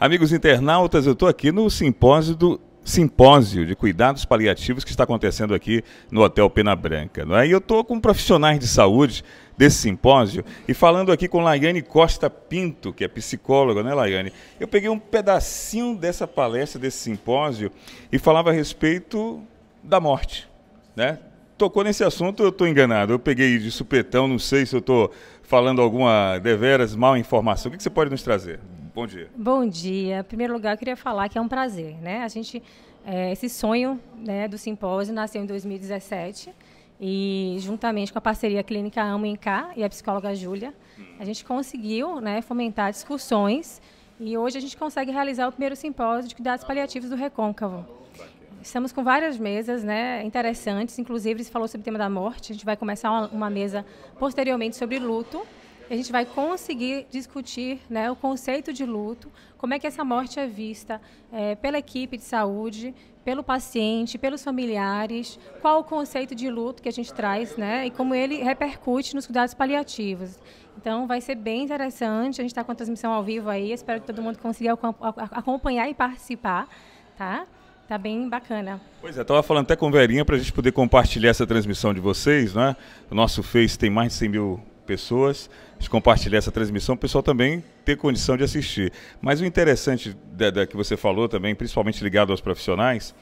Amigos internautas, eu estou aqui no simpósio do simpósio de cuidados paliativos que está acontecendo aqui no Hotel Pena Branca. Não é? E eu estou com profissionais de saúde desse simpósio e falando aqui com Laiane Costa Pinto, que é psicóloga, né, Laiane? Eu peguei um pedacinho dessa palestra, desse simpósio, e falava a respeito da morte, né? Tocou nesse assunto, eu estou enganado. Eu peguei de supetão, não sei se eu estou falando alguma deveras mal informação. O que você pode nos trazer? Bom dia. Bom dia. Em primeiro lugar, eu queria falar que é um prazer, né? A gente, é, esse sonho né, do simpósio nasceu em 2017 e juntamente com a parceria Clínica Amo em Cá e a psicóloga Júlia, a gente conseguiu né, fomentar discussões e hoje a gente consegue realizar o primeiro simpósio de cuidados paliativos do Recôncavo. Estamos com várias mesas né, interessantes, inclusive se falou sobre o tema da morte, a gente vai começar uma, uma mesa posteriormente sobre luto, a gente vai conseguir discutir né, o conceito de luto, como é que essa morte é vista é, pela equipe de saúde, pelo paciente, pelos familiares, qual o conceito de luto que a gente traz né, e como ele repercute nos cuidados paliativos. Então, vai ser bem interessante. A gente está com a transmissão ao vivo aí. Espero que todo mundo consiga acompanhar e participar. Tá? Tá bem bacana. Pois é, estava falando até com Verinha para a gente poder compartilhar essa transmissão de vocês, né? O nosso Face tem mais de 100 mil pessoas, compartilhar essa transmissão, o pessoal também ter condição de assistir. Mas o interessante da, da que você falou também, principalmente ligado aos profissionais,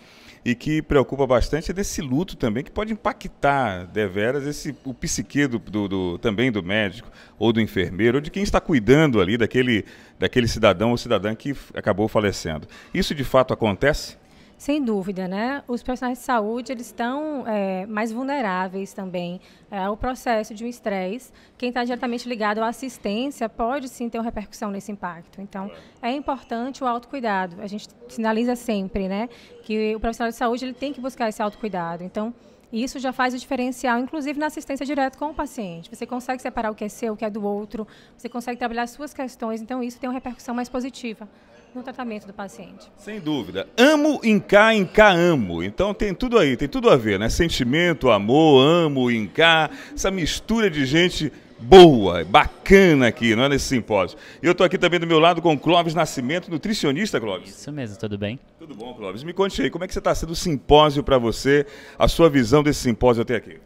e que preocupa bastante é desse luto também, que pode impactar deveras esse, o psique do, do, do, também do médico, ou do enfermeiro, ou de quem está cuidando ali daquele, daquele cidadão ou cidadã que acabou falecendo. Isso de fato acontece? Sem dúvida, né? Os profissionais de saúde eles estão é, mais vulneráveis também é, ao processo de um estresse. Quem está diretamente ligado à assistência pode sim ter uma repercussão nesse impacto. Então, é importante o autocuidado. A gente sinaliza sempre, né, que o profissional de saúde ele tem que buscar esse autocuidado. Então, isso já faz o diferencial, inclusive na assistência direta com o paciente. Você consegue separar o que é seu, o que é do outro, você consegue trabalhar as suas questões, então isso tem uma repercussão mais positiva no tratamento do paciente. Sem dúvida. Amo, em cá amo. Então tem tudo aí, tem tudo a ver, né? Sentimento, amor, amo, cá, essa mistura de gente boa, bacana aqui, não é nesse simpósio. E eu estou aqui também do meu lado com Clóvis Nascimento, nutricionista, Clóvis. Isso mesmo, tudo bem? Tudo bom, Clóvis. Me conte aí, como é que você está sendo o simpósio para você, a sua visão desse simpósio até aqui?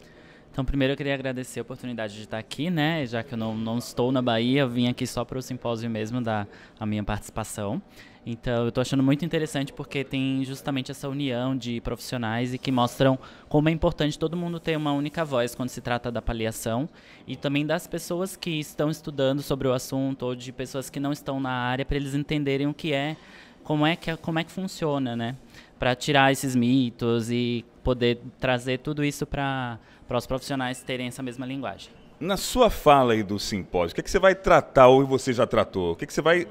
Então, primeiro eu queria agradecer a oportunidade de estar aqui, né? Já que eu não, não estou na Bahia, vim aqui só para o simpósio mesmo da a minha participação. Então, eu estou achando muito interessante porque tem justamente essa união de profissionais e que mostram como é importante todo mundo ter uma única voz quando se trata da paliação e também das pessoas que estão estudando sobre o assunto ou de pessoas que não estão na área para eles entenderem o que é, como é que, é, como é que funciona, né? Para tirar esses mitos e poder trazer tudo isso para os profissionais terem essa mesma linguagem. Na sua fala aí do simpósio, o que, é que você vai tratar ou você já tratou? O que, é que você vai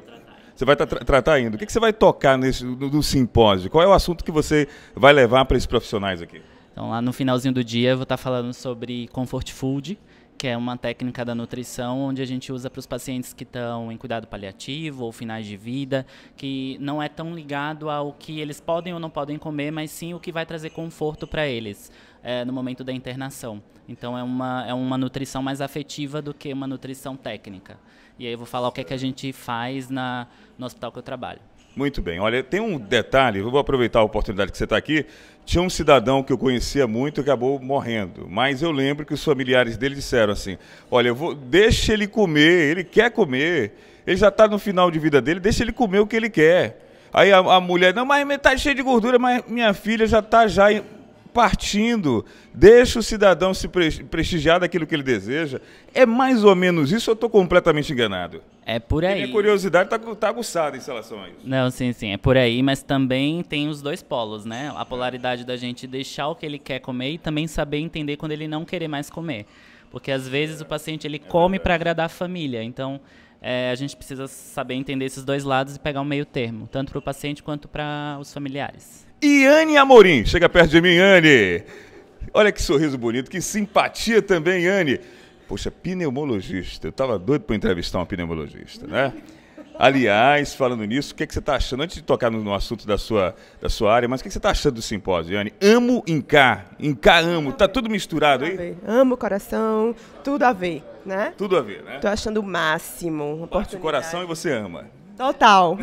você vai tra tratar ainda. O que, que você vai tocar nesse, no, no, simpósio? Qual é o assunto que você vai levar para esses profissionais aqui? Então, lá no finalzinho do dia, eu vou estar tá falando sobre comfort food, que é uma técnica da nutrição onde a gente usa para os pacientes que estão em cuidado paliativo ou finais de vida, que não é tão ligado ao que eles podem ou não podem comer, mas sim o que vai trazer conforto para eles é, no momento da internação. Então é uma, é uma nutrição mais afetiva do que uma nutrição técnica. E aí eu vou falar o que é que a gente faz na, no hospital que eu trabalho. Muito bem. Olha, tem um detalhe, eu vou aproveitar a oportunidade que você está aqui. Tinha um cidadão que eu conhecia muito que acabou morrendo, mas eu lembro que os familiares dele disseram assim: olha, eu vou, deixa ele comer, ele quer comer, ele já está no final de vida dele, deixa ele comer o que ele quer. Aí a, a mulher, não, mas está cheio de gordura, mas minha filha já está já partindo, deixa o cidadão se prestigiar daquilo que ele deseja. É mais ou menos isso, eu estou completamente enganado. É por aí. E minha curiosidade tá, tá aguçada em relação a isso. Não, sim, sim, é por aí, mas também tem os dois polos, né? A polaridade da gente deixar o que ele quer comer e também saber entender quando ele não querer mais comer. Porque às vezes é. o paciente ele é come para agradar a família, então é, a gente precisa saber entender esses dois lados e pegar um meio termo, tanto para o paciente quanto para os familiares. Iane Amorim, chega perto de mim, Anne. Olha que sorriso bonito, que simpatia também, Anne. Poxa, pneumologista. Eu estava doido para entrevistar um pneumologista, né? Aliás, falando nisso, o que, é que você está achando? Antes de tocar no, no, assunto da sua, da sua área, mas o que, é que você está achando do simpósio, Yane? Amo Em cá amo, está tudo misturado aí? Amo coração, tudo a ver, né? Tudo a ver, né? Estou achando o máximo. Parte do coração e você ama. Total.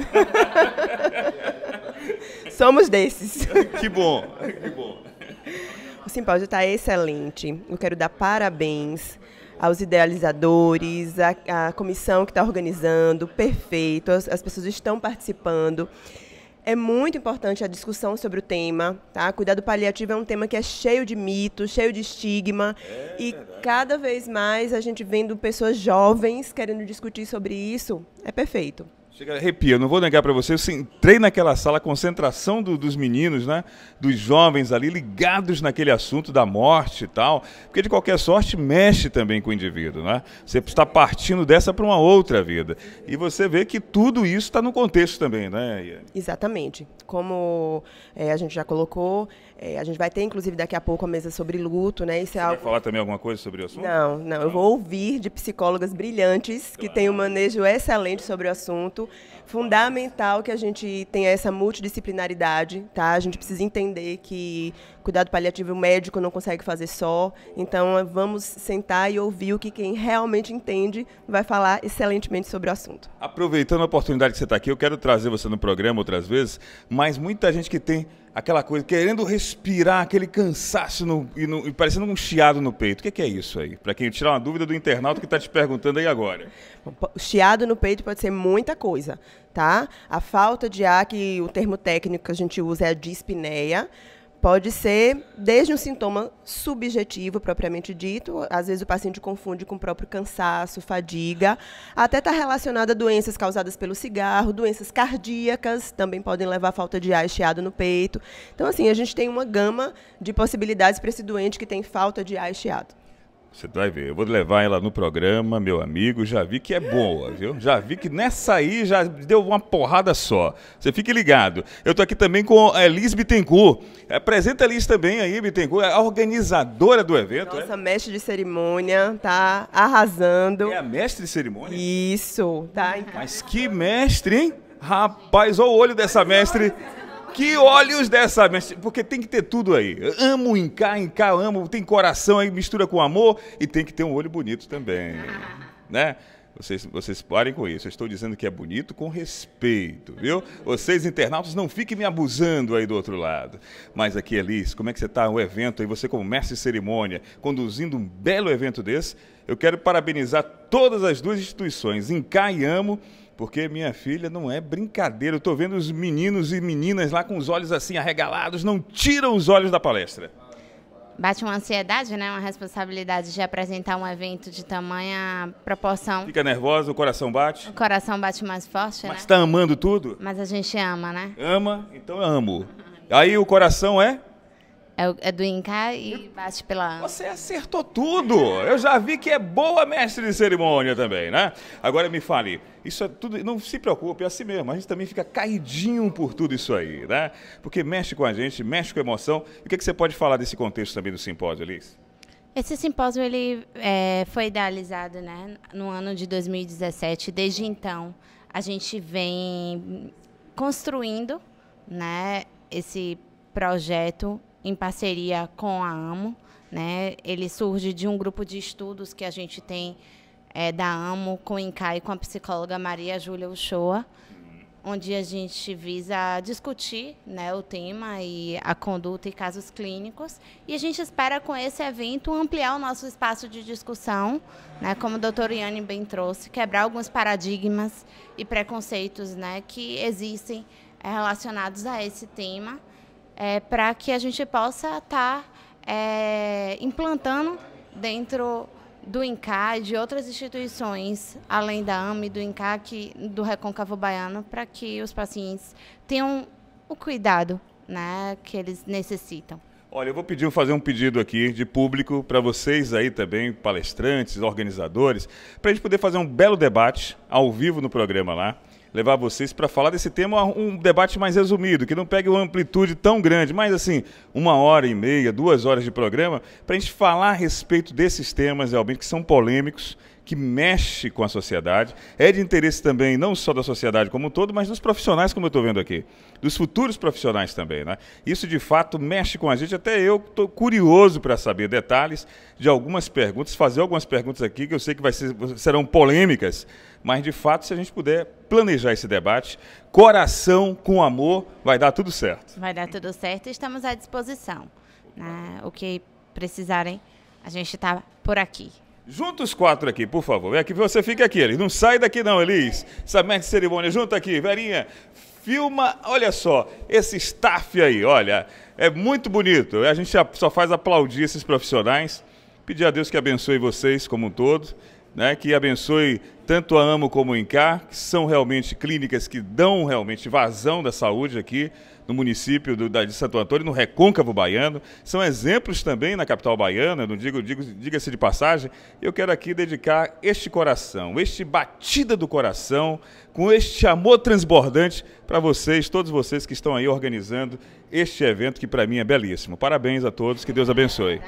Somos desses. Que bom, que bom. O simpósio está excelente. Eu quero dar parabéns aos idealizadores, à, à comissão que está organizando, perfeito, as, as pessoas estão participando. É muito importante a discussão sobre o tema, tá? Cuidado paliativo é um tema que é cheio de mitos, cheio de estigma é e verdade. cada vez mais a gente vendo pessoas jovens querendo discutir sobre isso, é perfeito. Chega, arrepia, não vou negar para você, eu entrei naquela sala, a concentração do, dos meninos, né? Dos jovens ali, ligados naquele assunto da morte e tal. Porque de qualquer sorte mexe também com o indivíduo, né? Você está partindo dessa para uma outra vida. E você vê que tudo isso está no contexto também, né? Exatamente. Como é, a gente já colocou, é, a gente vai ter, inclusive, daqui a pouco a mesa sobre luto, né? Isso é algo... vai falar também alguma coisa sobre o assunto? Não, não. não. Eu vou ouvir de psicólogas brilhantes que têm um ah. manejo excelente sobre o assunto fundamental que a gente tenha essa multidisciplinaridade, tá? A gente precisa entender que cuidado paliativo médico não consegue fazer só. Então, vamos sentar e ouvir o que quem realmente entende vai falar excelentemente sobre o assunto. Aproveitando a oportunidade que você está aqui, eu quero trazer você no programa outras vezes, mas muita gente que tem aquela coisa, querendo respirar, aquele cansaço no, e, no, e, parecendo um chiado no peito. O que, é, que é isso aí? Para quem tirar uma dúvida do internauta que está te perguntando aí agora. chiado no peito pode ser muita coisa, tá? A falta de ar, que o termo técnico que a gente usa é a dispneia, Pode ser desde um sintoma subjetivo, propriamente dito, às vezes o paciente confunde com o próprio cansaço, fadiga, até está relacionada a doenças causadas pelo cigarro, doenças cardíacas, também podem levar a falta de ar cheado no peito. Então, assim, a gente tem uma gama de possibilidades para esse doente que tem falta de ar cheado. Você vai ver, eu vou levar ela no programa, meu amigo. Já vi que é boa, viu? Já vi que nessa aí já deu uma porrada só. Você fique ligado. Eu tô aqui também com a eh, Elis Bittencourt. Eh, apresenta a Elis também aí, Bittencourt, é a organizadora do evento. Nossa, é? mestre de cerimônia, tá arrasando. É a mestre de cerimônia? Isso, tá. Mas que mestre, hein? Rapaz, olha o olho dessa mestre. Que olhos dessa porque tem que ter tudo aí. Amo encar, encar, amo, tem coração aí, mistura com amor e tem que ter um olho bonito também, né? Vocês, vocês parem com isso. Eu estou dizendo que é bonito com respeito, viu? Vocês, internautas, não fiquem me abusando aí do outro lado. Mas aqui, Elis, como é que você está no evento aí? Você, como mestre de cerimônia, conduzindo um belo evento desse, eu quero parabenizar todas as duas instituições, cá e Amo, porque minha filha não é brincadeira. Eu estou vendo os meninos e meninas lá com os olhos assim arregalados, não tiram os olhos da palestra. Bate uma ansiedade, né? Uma responsabilidade de apresentar um evento de tamanha proporção. Fica nervosa, o coração bate? O coração bate mais forte, Mas né? Mas tá amando tudo? Mas a gente ama, né? Ama, então eu amo. Aí o coração é? É, é, do Inca e bate pela. Você acertou tudo! Eu já vi que é boa mestre de cerimônia também, né? Agora me fale, isso é tudo. Não se preocupe, é assim mesmo. A gente também fica caidinho por tudo isso aí, né? Porque mexe com a gente, mexe com a emoção. o que, é que você pode falar desse contexto também do simpósio, Elis? Esse simpósio ele é, foi idealizado né, no ano de 2017. Desde então, a gente vem construindo né, esse projeto em parceria com a AMO. Né? Ele surge de um grupo de estudos que a gente tem é, da AMO com o INCAI, com a psicóloga Maria Júlia Uchoa, onde a gente visa discutir né, o tema e a conduta e casos clínicos. E a gente espera, com esse evento, ampliar o nosso espaço de discussão, né, como a doutora Iane bem trouxe, quebrar alguns paradigmas e preconceitos né, que existem é, relacionados a esse tema é, para que a gente possa estar tá, é, implantando dentro do e de outras instituições, além da AME, do INCA, que, do Recôncavo Baiano, para que os pacientes tenham o cuidado né, que eles necessitam. Olha, eu vou pedir, fazer um pedido aqui de público para vocês aí também, palestrantes, organizadores, para a gente poder fazer um belo debate ao vivo no programa lá levar vocês para falar desse tema, um debate mais resumido, que não pegue uma amplitude tão grande, mas assim, uma hora e meia, duas horas de programa, para a gente falar a respeito desses temas, realmente, que são polêmicos que mexe com a sociedade, é de interesse também não só da sociedade como um todo, mas dos profissionais, como eu estou vendo aqui, dos futuros profissionais também. Né? Isso de fato mexe com a gente, até eu estou curioso para saber detalhes de algumas perguntas, fazer algumas perguntas aqui que eu sei que ser, serão polêmicas, mas de fato, se a gente puder planejar esse debate, coração com amor, vai dar tudo certo. Vai dar tudo certo e estamos à disposição. Né? O que precisarem, a gente está por aqui. Junta os quatro aqui, por favor. É que você fica aqui, Elis. Não sai daqui não, Elis. Sabe de cerimônia, junta aqui, Verinha. Filma, olha só, esse staff aí, olha. É muito bonito. A gente só faz aplaudir esses profissionais. Pedir a Deus que abençoe vocês como um todo, né? Que abençoe tanto a Amo como o Incar, que são realmente clínicas que dão realmente vazão da saúde aqui no município do, da, de Santo Antônio, no recôncavo baiano. São exemplos também na capital baiana, não digo, digo diga-se de passagem. Eu quero aqui dedicar este coração, este batida do coração, com este amor transbordante para vocês, todos vocês que estão aí organizando este evento que para mim é belíssimo. Parabéns a todos, que Deus abençoe.